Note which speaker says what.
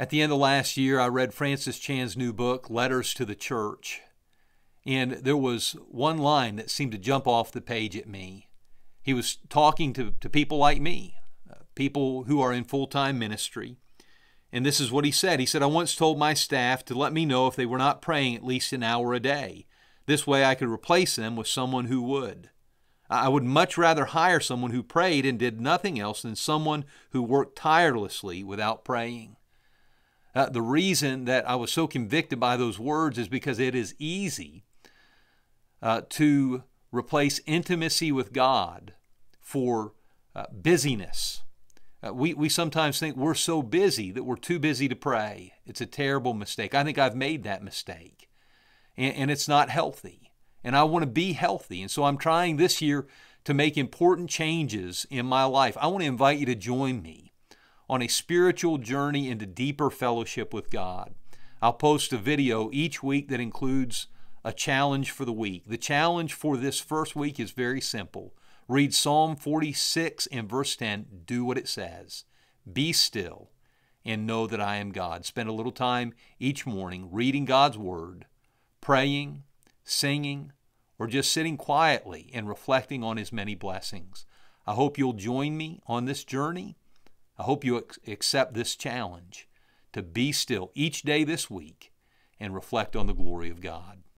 Speaker 1: At the end of last year, I read Francis Chan's new book, Letters to the Church, and there was one line that seemed to jump off the page at me. He was talking to, to people like me, uh, people who are in full time ministry. And this is what he said. He said, I once told my staff to let me know if they were not praying at least an hour a day. This way I could replace them with someone who would. I would much rather hire someone who prayed and did nothing else than someone who worked tirelessly without praying. Uh, the reason that I was so convicted by those words is because it is easy uh, to replace intimacy with God for uh, busyness. Uh, we, we sometimes think we're so busy that we're too busy to pray. It's a terrible mistake. I think I've made that mistake, and, and it's not healthy. And I want to be healthy. And so I'm trying this year to make important changes in my life. I want to invite you to join me on a spiritual journey into deeper fellowship with God. I'll post a video each week that includes a challenge for the week. The challenge for this first week is very simple. Read Psalm 46 and verse 10. Do what it says. Be still and know that I am God. Spend a little time each morning reading God's Word, praying, singing, or just sitting quietly and reflecting on His many blessings. I hope you'll join me on this journey. I hope you accept this challenge to be still each day this week and reflect on the glory of God.